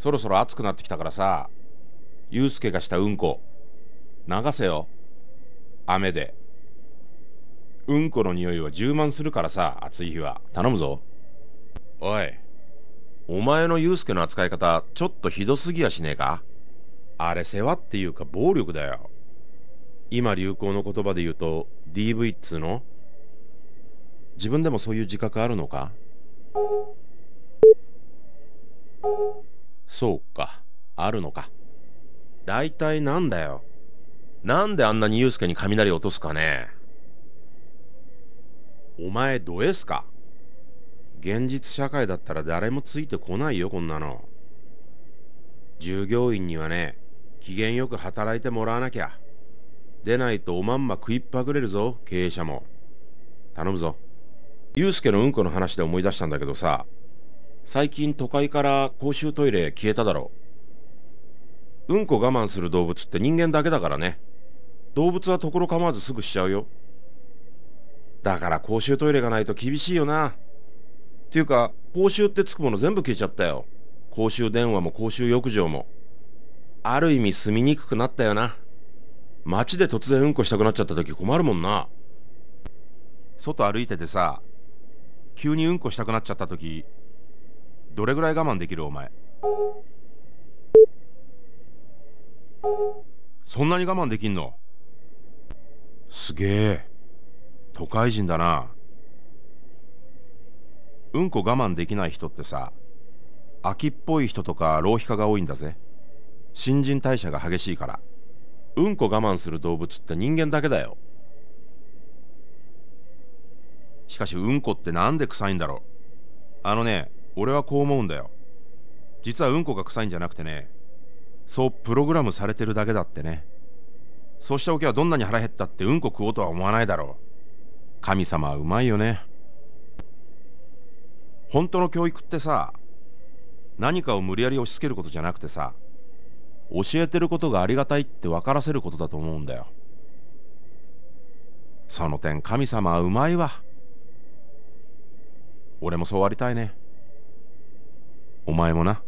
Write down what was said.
そろそろ暑くなってきたからさゆうすけがしたうんこ流せよ雨でうんこの匂いは充満するからさ暑い日は頼むぞおいお前のゆうすけの扱い方ちょっとひどすぎやしねえかあれ世話っていうか暴力だよ今流行の言葉で言うと DV っつうの自分でもそういう自覚あるのかそうかあるのか大体なんだよなんであんなにユうスケに雷落とすかねお前どえすか現実社会だったら誰もついてこないよこんなの従業員にはね機嫌よく働いてもらわなきゃ出ないとおまんま食いっぱぐれるぞ経営者も頼むぞユうスケのうんこの話で思い出したんだけどさ最近都会から公衆トイレ消えただろううんこ我慢する動物って人間だけだからね動物はところ構わずすぐしちゃうよだから公衆トイレがないと厳しいよなっていうか公衆ってつくもの全部消えちゃったよ公衆電話も公衆浴場もある意味住みにくくなったよな街で突然うんこしたくなっちゃった時困るもんな外歩いててさ急にうんこしたくなっちゃった時どれぐらい我慢できるお前そんなに我慢できんのすげえ都会人だなうんこ我慢できない人ってさ秋っぽい人とか浪費家が多いんだぜ新人代謝が激しいからうんこ我慢する動物って人間だけだよしかしうんこってなんで臭いんだろうあのね俺はこう思うんだよ実はうんこが臭いんじゃなくてねそうプログラムされてるだけだってねそうしたおけはどんなに腹減ったってうんこ食おうとは思わないだろう神様はうまいよね本当の教育ってさ何かを無理やり押し付けることじゃなくてさ教えてることがありがたいって分からせることだと思うんだよその点神様はうまいわ俺もそうありたいねお前もな。